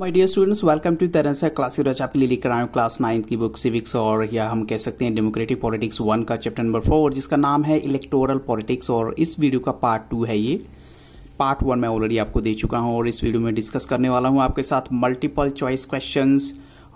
My dear students welcome to Taran sir classic रच आपके लिए लेकर आया क्लास नाइन्थ की बुक सिविक्स और या हम कह सकते हैं डेमोक्रेटिक पॉलिटिक्स वन का चैप्टर नंबर फोर जिसका नाम है इलेक्टोरल पॉलिटिक्स और इस वीडियो का पार्ट टू है ये पार्ट वन मैं ऑलरेडी आपको दे चुका हूँ और इस वीडियो में डिस्कस करने वाला हूँ आपके साथ मल्टीपल चॉइस क्वेश्चन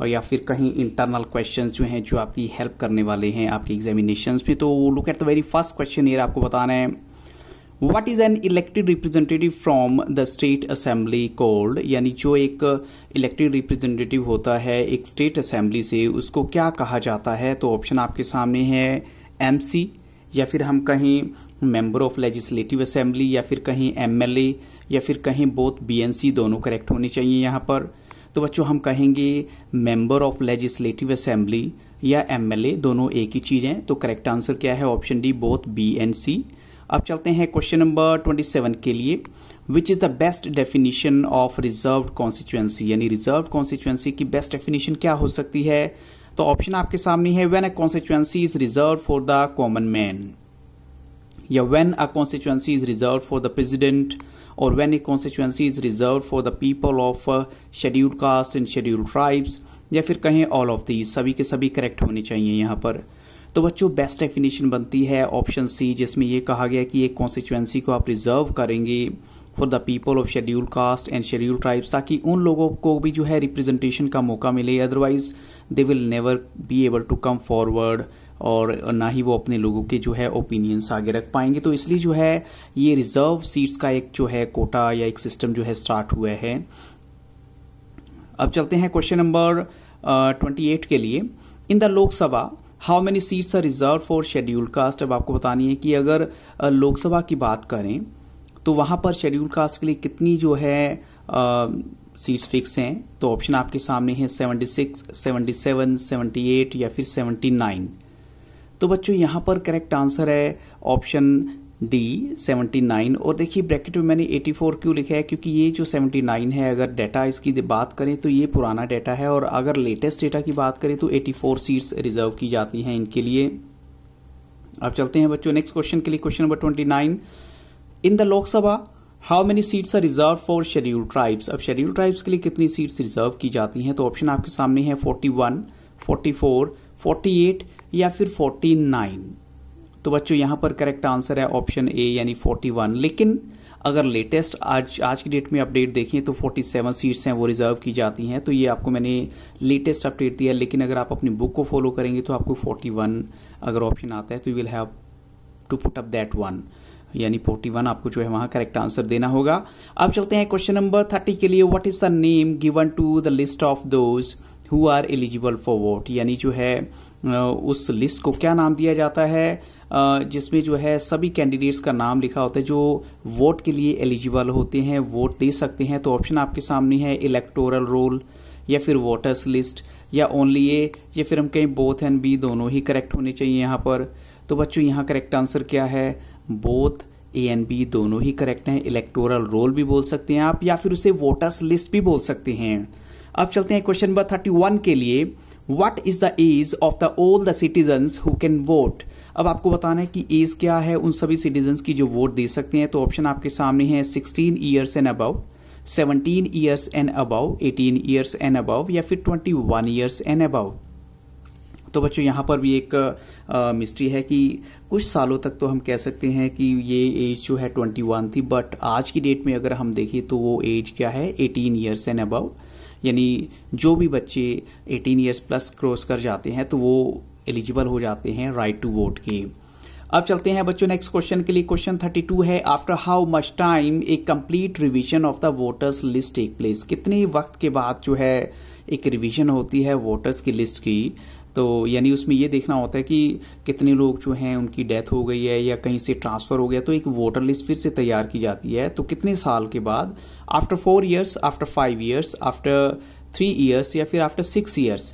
और या फिर कहीं इंटरनल क्वेश्चन जो हैं जो आपकी हेल्प करने वाले हैं आपके एग्जामिनेशन में तो look at the very first question ये आपको बताना है what is an elected representative from the state assembly called यानी जो एक इलेक्टेड रिप्रेजेंटेटिव होता है एक स्टेट असेंबली से उसको क्या कहा जाता है तो ऑप्शन आपके सामने है एम या फिर हम कहीं मेंबर ऑफ लेजिस्लेटिव असेंबली या फिर कहीं ए या फिर कहीं बोथ सी दोनों करेक्ट होने चाहिए यहाँ पर तो बच्चों हम कहेंगे मेंबर ऑफ लेजिस्लेटिव असेंबली या एमएलए दोनों एक ही चीज़ हैं तो करेक्ट आंसर क्या है option D both B C अब चलते हैं क्वेश्चन नंबर 27 के लिए which is the best definition of reserve constituency यानी रिजर्व कॉन्स्टिट्युएंसी की बेस्ट डेफिनेशन क्या हो सकती है तो ऑप्शन आपके सामने है when a constituency is reserve for the common man या when a constituency is reserve for the president और when a constituency is reserve for the people of scheduled cast and scheduled tribes या फिर कहें all of the सभी के सभी correct होने चाहिए यहां पर तो बच्चों बेस्ट डेफिनेशन बनती है ऑप्शन सी जिसमें यह कहा गया कि एक कॉन्स्टिट्युएंसी को आप रिजर्व करेंगे for the people of schedule caste and schedule tribes ताकि उन लोगों को भी जो है रिप्रेजेंटेशन का मौका मिले otherwise they will never be able to come forward और ना ही वो अपने लोगों के जो है ओपिनियंस आगे रख पाएंगे तो इसलिए जो है ये रिजर्व सीट्स का एक जो है कोटा या एक सिस्टम जो है स्टार्ट हुआ है अब चलते हैं क्वेश्चन नंबर ट्वेंटी एट के लिए in the Lok Sabha how many seats are reserve for schedule caste अब आपको बतानी है कि अगर लोकसभा की बात करें तो वहां पर शेड्यूल कास्ट के लिए कितनी जो है सीट्स फिक्स हैं तो ऑप्शन आपके सामने है 76, 77, 78 या फिर 79 तो बच्चों यहां पर करेक्ट आंसर है ऑप्शन डी 79 और देखिए ब्रैकेट में मैंने 84 क्यों लिखा है क्योंकि ये जो 79 है अगर डाटा इसकी बात करें तो ये पुराना डाटा है और अगर लेटेस्ट डेटा की बात करें तो 84 सीट्स रिजर्व की जाती हैं इनके लिए अब चलते हैं बच्चों नेक्स्ट क्वेश्चन के लिए question number 29 in the Lok Sabha how many seats are reserve for schedule tribes अब शेड्यूल ट्राइब्स के लिए कितनी सीट्स रिजर्व की जाती हैं तो ऑप्शन आपके सामने है फोर फोर्टी एट या फिर नाइन तो बच्चों यहाँ पर करेक्ट आंसर है ऑप्शन ए यानी 41 लेकिन अगर लेटेस्ट आज आज की डेट में अपडेट देखें तो 47 सीट्स हैं वो रिजर्व की जाती हैं तो ये आपको मैंने लेटेस्ट अपडेट दिया लेकिन अगर आप अपनी बुक को फॉलो करेंगे तो आपको 41 अगर ऑप्शन आता है तो you will have to put up that one यानी फोर्टी वन आपको जो है वहां करेक्ट आंसर देना होगा अब चलते हैं क्वेश्चन नंबर थर्टी के लिए what is the name given to the list of those who are eligible for vote यानी जो है उस लिस्ट को क्या नाम दिया जाता है जिसमें जो है सभी कैंडिडेट्स का नाम लिखा होता है जो वोट के लिए एलिजिबल होते हैं वोट दे सकते हैं तो ऑप्शन आपके सामने है इलेक्टोरल रोल या फिर वोटर्स लिस्ट या ओनली ए या फिर हम कहें बोथ एंड बी दोनों ही करेक्ट होने चाहिए यहाँ पर तो बच्चों यहाँ करेक्ट आंसर क्या है बोथ ए एंड बी दोनों ही करेक्ट हैं इलेक्टोरल रोल भी बोल सकते हैं आप या फिर उसे वोटर्स लिस्ट भी बोल सकते हैं अब चलते हैं क्वेश्चन नंबर थर्टी वन के लिए what is the age of the all the citizen who can vote अब आपको बताना है कि एज क्या है उन सभी सिटीजन की जो वोट दे सकते हैं तो ऑप्शन आपके सामने है sixteen years and above seventeen years and above eighteen years and above या फिर twenty one years and above तो बच्चों यहाँ पर भी एक मिस्ट्री है कि कुछ सालों तक तो हम कह सकते हैं कि ये एज जो है ट्वेंटी वन थी बट आज की डेट में अगर हम देखें तो वो एज क्या है एटीन ईयर्स एंड अबव यानी जो भी बच्चे 18 ईयर्स प्लस क्रॉस कर जाते हैं तो वो एलिजिबल हो जाते हैं राइट टू वोट के अब चलते हैं बच्चों नेक्स्ट क्वेश्चन के लिए क्वेश्चन 32 है after how much time a complete revision of the voters list take place कितने वक्त के बाद जो है एक रिवीजन होती है वोटर्स की लिस्ट की तो यानी उसमें ये देखना होता है कि कितने लोग जो हैं उनकी डेथ हो गई है या कहीं से ट्रांसफ़र हो गया तो एक वोटर लिस्ट फिर से तैयार की जाती है तो कितने साल के बाद after four years after five years after three years या फिर आफ्टर सिक्स ईयर्स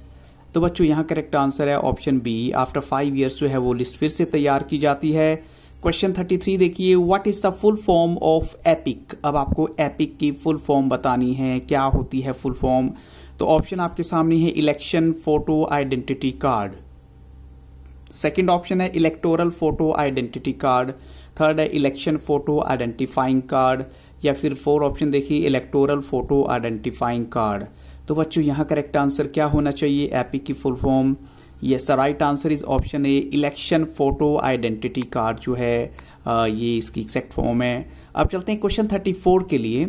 तो बच्चों यहाँ करेक्ट आंसर है option B after five years जो है वो लिस्ट फिर से तैयार की जाती है क्वेश्चन थर्टी थ्री देखिए what is the full form of EPIC अब आपको एपिक की फुल फॉर्म बतानी है क्या होती है फुल फॉर्म तो ऑप्शन आपके सामने है election photo identity card second option है electoral photo identity card third है इलेक्शन फोटो आइडेंटिफाइंग कार्ड या फिर फोर ऑप्शन देखिए इलेक्टोरल फोटो आइडेंटिफाइंग कार्ड तो बच्चों यहां करेक्ट आंसर क्या होना चाहिए एपी की फुल फॉर्म ये right answer is option A election photo identity card जो है ये इसकी एक्सैक्ट फॉर्म है अब चलते हैं क्वेश्चन थर्टी फोर के लिए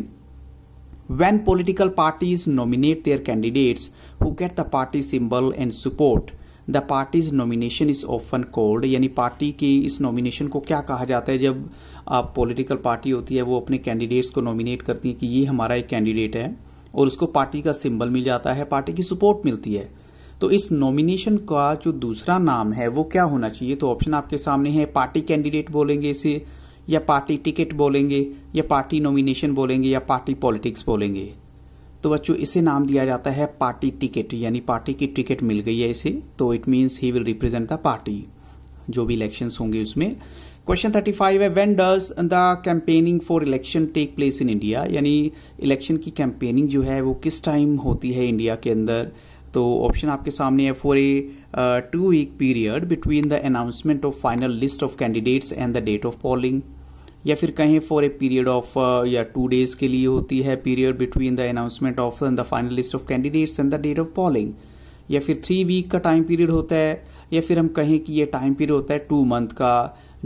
When political parties nominate their candidates who get the party symbol and support, the party's nomination is often called यानी पार्टी की इस नॉमिनेशन को क्या कहा जाता है जब आप पॉलिटिकल पार्टी होती है वो अपने कैंडिडेट्स को नॉमिनेट करती है कि ये हमारा एक कैंडिडेट है और उसको पार्टी का सिंबल मिल जाता है पार्टी की सपोर्ट मिलती है तो इस नॉमिनेशन का जो दूसरा नाम है वो क्या होना चाहिए तो ऑप्शन आपके सामने है पार्टी कैंडिडेट बोलेंगे इसे या पार्टी टिकट बोलेंगे या पार्टी नॉमिनेशन बोलेंगे या पार्टी पॉलिटिक्स बोलेंगे तो बच्चों इसे नाम दिया जाता है पार्टी टिकट यानी पार्टी की टिकट मिल गई है इसे तो it means he will represent the party जो भी इलेक्शन होंगे उसमें क्वेश्चन थर्टी फाइव है when does the campaigning for election take place in India यानी इलेक्शन की कैंपेनिंग जो है वो किस टाइम होती है इंडिया के अंदर तो ऑप्शन आपके सामने है for a two week period between the announcement of final list of candidates and the date of polling या फिर कहें फॉर ए पीरियड ऑफ या टू डेज के लिए होती है period between the announcement of the final list of candidates and the date of polling या फिर थ्री वीक का टाइम पीरियड होता है या फिर हम कहें कि ये टाइम पीरियड होता है टू मंथ का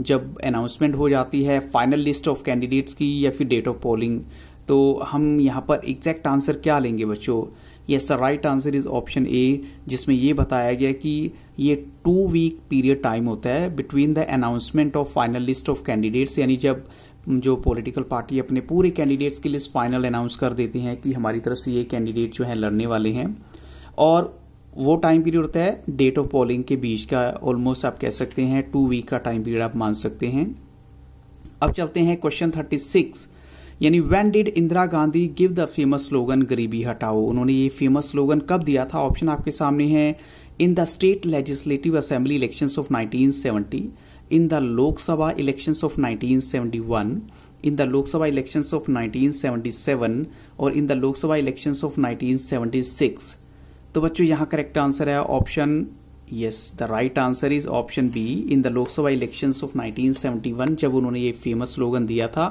जब अनाउंसमेंट हो जाती है फाइनल लिस्ट ऑफ कैंडिडेट्स की या फिर डेट ऑफ पोलिंग तो हम यहाँ पर एग्जैक्ट आंसर क्या लेंगे बच्चों yes the right answer is option A जिसमें ये बताया गया कि ये टू वीक पीरियड टाइम होता है between the announcement of final list of candidates यानी जब जो पॉलिटिकल पार्टी अपने पूरे कैंडिडेट्स की लिस्ट फाइनल अनाउंस कर देते हैं कि हमारी तरफ से ये कैंडिडेट जो है लड़ने वाले हैं और वो टाइम पीरियड होता है डेट ऑफ पोलिंग के बीच का ऑलमोस्ट आप कह सकते हैं टू वीक का टाइम पीरियड आप मान सकते हैं अब चलते हैं क्वेश्चन थर्टी सिक्स यानी when did Indira Gandhi give the famous slogan गरीबी हटाओ उन्होंने ये फेमस स्लोगन कब दिया था ऑप्शन आपके सामने है in the state legislative assembly elections of 1970, in the Lok Sabha elections of 1971, in the Lok Sabha elections of 1977 और in the Lok Sabha elections of 1976. तो बच्चों यहाँ करेक्ट आंसर है option yes the right answer is option B in the Lok Sabha elections of 1971 जब उन्होंने ये famous slogan दिया था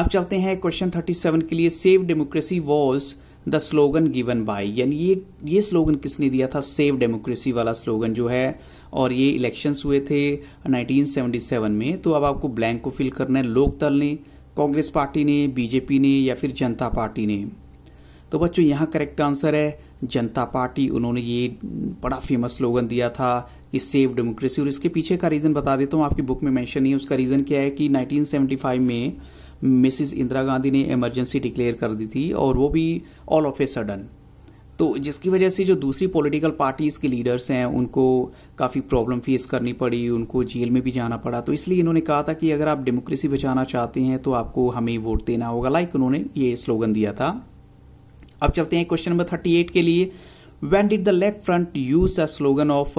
अब चलते हैं क्वेश्चन 37 के लिए save democracy was the slogan given by यानी ये ये स्लोगन किसने दिया था सेव डेमोक्रेसी वाला स्लोगन जो है और ये इलेक्शंस हुए थे 1977 में तो अब आपको ब्लैंक को फिल करना है लोकदल ने कांग्रेस पार्टी ने बीजेपी ने या फिर जनता पार्टी ने तो बच्चों यहाँ करेक्ट आंसर है जनता पार्टी उन्होंने ये बड़ा फेमस स्लोगन दिया था कि सेव डेमोक्रेसी और इसके पीछे का रीज़न बता देता हूँ आपकी बुक में मेंशन नहीं है उसका रीज़न क्या है कि 1975 में मिसिस इंदिरा गांधी ने इमरजेंसी डिक्लेयर कर दी थी और वो भी ऑल ऑफ ए सडन तो जिसकी वजह से जो दूसरी पॉलिटिकल पार्टीज़ के लीडर्स हैं उनको काफ़ी प्रॉब्लम फेस करनी पड़ी उनको जेल में भी जाना पड़ा तो इसलिए इन्होंने कहा था कि अगर आप डेमोक्रेसी बचाना चाहते हैं तो आपको हमें वोट देना होगा लाइक उन्होंने ये स्लोगन दिया था अब चलते हैं क्वेश्चन नंबर थर्टी एट के लिए when did the left front use the slogan of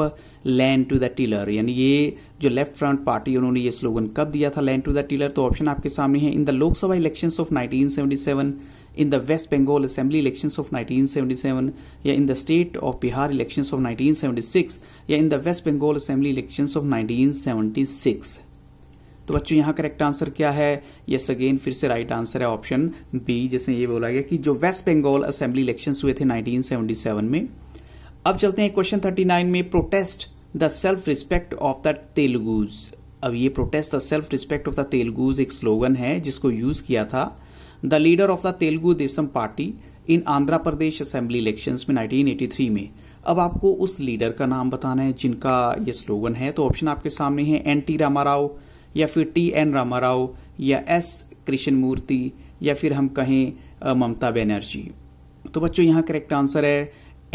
land to the tiller यानी ये जो लेफ्ट फ्रंट पार्टी उन्होंने ये स्लोगन कब दिया था लैंड टू द टीलर तो ऑप्शन आपके सामने है in the Lok Sabha election of nineteen seven in the West Bengal assembly election of seven या in the state of Bihar election of nineteen six या in the West Bengal assembly election of nineteen six तो बच्चों यहाँ correct answer क्या है yes again फिर से right answer है ऑप्शन बी जिसमें ये बोला गया कि जो वेस्ट बंगाल असेंबली इलेक्शन हुए थे 1977 में अब चलते हैं क्वेश्चन 39 में protest the self respect of the Telugus अब ये protest the self respect of the Telugus एक स्लोगन है जिसको यूज किया था the leader of the Telugu Desam Party in Andhra Pradesh assembly election में 1983 में अब आपको उस लीडर का नाम बताना है जिनका ये स्लोगन है तो ऑप्शन आपके सामने है एन टी रामाराव या फिर टी एन रामाराव या एस कृष्ण मूर्ति या फिर हम कहें ममता बनर्जी तो बच्चों यहाँ करेक्ट आंसर है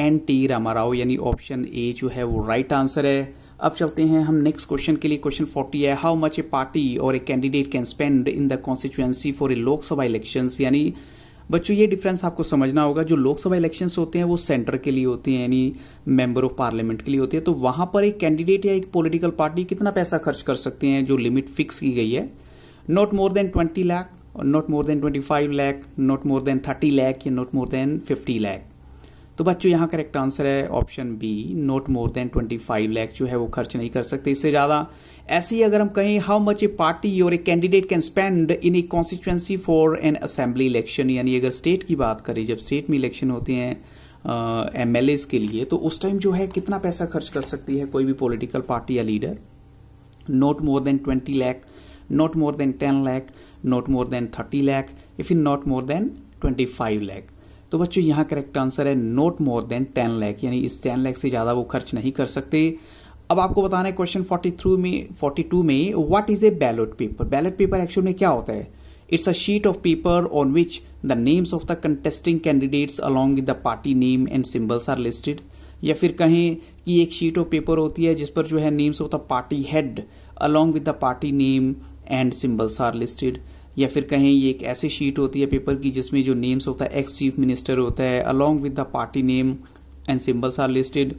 एन टी रामाराव यानी ऑप्शन ए जो है वो राइट right आंसर है अब चलते हैं हम नेक्स्ट क्वेश्चन के लिए क्वेश्चन फोर्टी है हाउ मच ए पार्टी और a candidate can spend in the constituency for a Lok Sabha elections यानी बच्चों ये डिफरेंस आपको समझना होगा जो लोकसभा इलेक्शंस होते हैं वो सेंटर के लिए होते हैं यानी मेंबर ऑफ पार्लियामेंट के लिए होते हैं तो वहां पर एक कैंडिडेट या एक पॉलिटिकल पार्टी कितना पैसा खर्च कर सकते हैं जो लिमिट फिक्स की गई है not more than twenty lakh not more than twenty five lakh not more than thirty lakh या not more than fifty lakh तो बच्चों यहाँ करेक्ट आंसर है option B not more than twenty five lakh जो है वो खर्च नहीं कर सकते इससे ज़्यादा ऐसे ही अगर हम कहें हाउ मच ए पार्टी और a candidate can spend in a constituency for an assembly election यानी अगर स्टेट की बात करें जब स्टेट में इलेक्शन होते हैं एम एल के लिए तो उस टाइम जो है कितना पैसा खर्च कर सकती है कोई भी पॉलिटिकल पार्टी या leader not more than twenty lakh not more than ten lakh not more than thirty lakh if in not more than twenty five lakh तो बच्चों यहाँ करेक्ट आंसर है not more than ten lakh यानी इस टेन लैख से ज़्यादा वो खर्च नहीं कर सकते अब आपको बताना है क्वेश्चन फोर्टी थ्रू में फोर्टी टू में what is a ballot paper ballot paper actual में क्या होता है it's a sheet of paper on which the names of the contesting candidates along with the party name and symbols are listed या फिर कहें कि एक शीट ऑफ पेपर होती है जिस पर जो है names of the party head along with the party name and symbols are listed या फिर कहें ये एक ऐसी शीट होती है पेपर की जिसमें जो नेम्स होता है एक्स चीफ मिनिस्टर होता है along with the party name and symbols are listed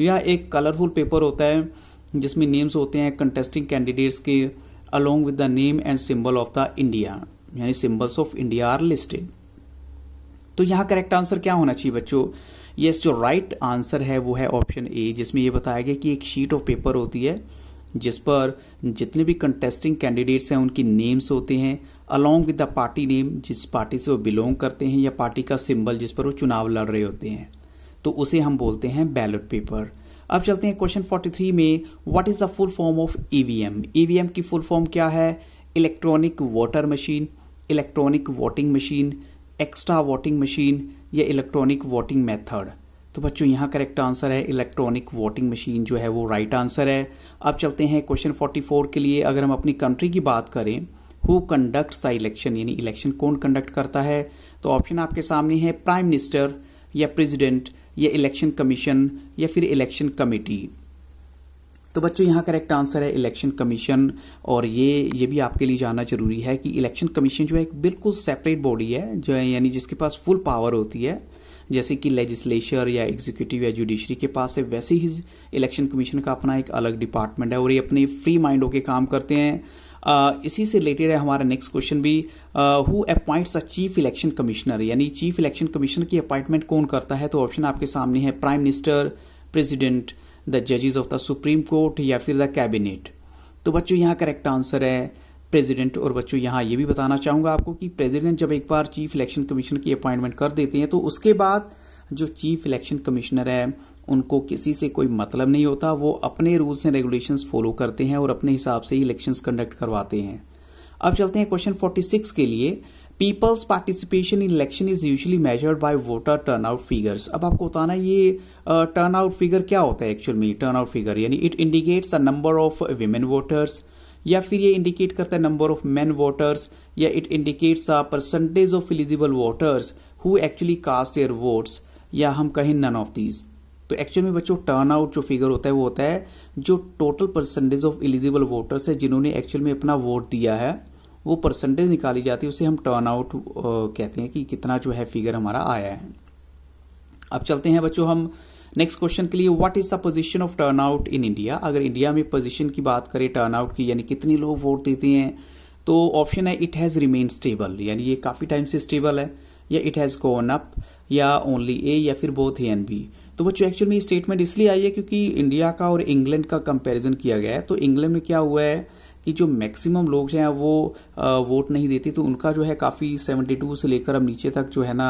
या एक कलरफुल पेपर होता है जिसमें नेम्स होते हैं कंटेस्टिंग कैंडिडेट्स के along with the name and symbol of the India यानी symbols of India are listed तो यहाँ करेक्ट आंसर क्या होना चाहिए बच्चों yes, जो राइट right आंसर है वो है ऑप्शन ए जिसमें यह बताया गया कि एक शीट ऑफ पेपर होती है जिस पर जितने भी कंटेस्टिंग कैंडिडेट्स हैं उनकी नेम्स होते हैं along with the party name जिस पार्टी से वो बिलोंग करते हैं या पार्टी का सिंबल जिस पर वो चुनाव लड़ रहे होते हैं तो उसे हम बोलते हैं बैलेट पेपर अब चलते हैं क्वेश्चन 43 में what is the full form of EVM EVM की फुल फॉर्म क्या है electronic voter machine electronic voting machine extra voting machine या इलेक्ट्रॉनिक वोटिंग मेथड तो बच्चों यहां करेक्ट आंसर है इलेक्ट्रॉनिक वोटिंग मशीन जो है वो राइट right आंसर है अब चलते हैं क्वेश्चन 44 के लिए अगर हम अपनी कंट्री की बात करें हु कंडक्ट्स द इलेक्शन यानी इलेक्शन कौन कंडक्ट करता है तो ऑप्शन आपके सामने है प्राइम मिनिस्टर या प्रेसिडेंट या इलेक्शन कमीशन या फिर इलेक्शन कमेटी तो बच्चों यहाँ करेक्ट आंसर है इलेक्शन कमीशन और ये ये भी आपके लिए जानना जरूरी है कि इलेक्शन कमीशन जो है एक बिल्कुल सेपरेट बॉडी है जो है यानी जिसके पास फुल पावर होती है जैसे कि लेजिस्लेचर या एग्जीक्यूटिव या जुडिशरी के पास है वैसे ही इलेक्शन कमीशन का अपना एक अलग डिपार्टमेंट है और ये अपने फ्री माइंड होकर काम करते हैं इसी से रिलेटेड है हमारा नेक्स्ट क्वेश्चन भी who appoints a chief election commissioner यानी चीफ इलेक्शन कमिश्नर की अपॉइंटमेंट कौन करता है तो ऑप्शन आपके सामने है प्राइम मिनिस्टर प्रेसिडेंट द जजेस ऑफ द सुप्रीम कोर्ट या फिर द कैबिनेट तो बच्चों यहाँ करेक्ट आंसर है प्रेसिडेंट और बच्चों यहाँ ये भी बताना चाहूंगा आपको कि प्रेसिडेंट जब एक बार चीफ इलेक्शन कमीशन की अपॉइंटमेंट कर देते हैं तो उसके बाद जो चीफ इलेक्शन कमिश्नर है उनको किसी से कोई मतलब नहीं होता वो अपने रूल्स एंड रेगुलेशंस फॉलो करते हैं और अपने हिसाब से ही इलेक्शंस कंडक्ट करवाते हैं अब चलते हैं क्वेश्चन 46 के लिए people's participation in election is usually measured by voter turnout figures अब आपको बताना ये टर्न आउट फिगर क्या होता है एक्चुअल में टर्न आउट फिगर यानी it indicates a number of women voters या फिर ये इंडिकेट करता है नंबर ऑफ मैन वोटर्स या it indicates a percentage of eligible voters who actually cast their votes या हम कहें नन ऑफ दीज तो एक्चुअल में बच्चों टर्न आउट जो फिगर होता है वो होता है जो total percentage of eligible voters है जिन्होंने एक्चुअल में अपना वोट दिया है वो परसेंटेज निकाली जाती है उसे हम टर्न आउट uh, कहते हैं कि कितना जो है फिगर हमारा आया है अब चलते हैं बच्चों हम नेक्स्ट क्वेश्चन के लिए what is the position of turnout in India अगर इंडिया में पोजीशन की बात करें टर्न आउट की यानी कितने लोग वोट देते हैं तो ऑप्शन है इट हैज रिमेन स्टेबल यानी ये काफी टाइम से स्टेबल है या इट हैज़ गोन अप या ओनली ए या फिर बोथ ए एंड बी तो बच्चों एक्चुअल में ये स्टेटमेंट इसलिए आई है क्योंकि इंडिया का और इंग्लैंड का कंपैरिजन किया गया है तो इंग्लैंड में क्या हुआ है कि जो मैक्सिमम लोग हैं वो वोट नहीं देते तो उनका जो है काफ़ी 72 से लेकर अब नीचे तक जो है ना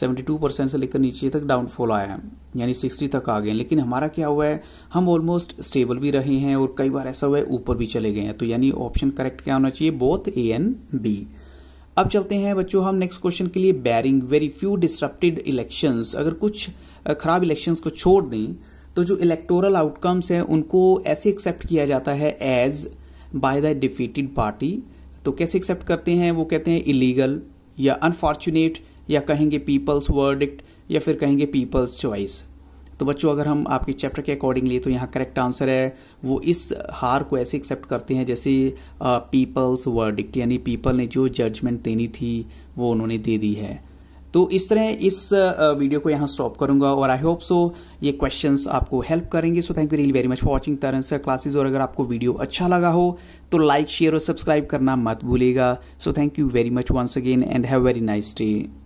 72 परसेंट से लेकर नीचे तक डाउनफॉल आया है यानी 60 तक आ गए लेकिन हमारा क्या हुआ है हम ऑलमोस्ट स्टेबल भी रहे हैं और कई बार ऐसा हुआ है ऊपर भी चले गए हैं तो यानी ऑप्शन करेक्ट क्या होना चाहिए बोथ ए एन बी अब चलते हैं बच्चों हम नेक्स्ट क्वेश्चन के लिए barring very few disrupted elections अगर कुछ खराब इलेक्शंस को छोड़ दें तो जो इलेक्टोरल आउटकम्स हैं उनको ऐसे एक्सेप्ट किया जाता है as by the defeated party तो कैसे एक्सेप्ट करते हैं वो कहते हैं इलीगल या अनफॉर्चुनेट या कहेंगे पीपल्स वर्डिक्ट या फिर कहेंगे पीपल्स चॉइस तो बच्चों अगर हम आपके चैप्टर के अकॉर्डिंगली तो यहाँ करेक्ट आंसर है वो इस हार को ऐसे एक्सेप्ट करते हैं जैसे पीपल्स वर्डिक्ट यानी पीपल ने जो जजमेंट देनी थी वो उन्होंने दे दी है तो इस तरह इस वीडियो को यहाँ स्टॉप करूंगा और आई होप सो ये क्वेश्चंस आपको हेल्प करेंगे so thank you really very much for watching Taran sir classes और अगर आपको वीडियो अच्छा लगा हो तो लाइक शेयर और सब्सक्राइब करना मत भूलेगा so thank you very much once again and have very nice day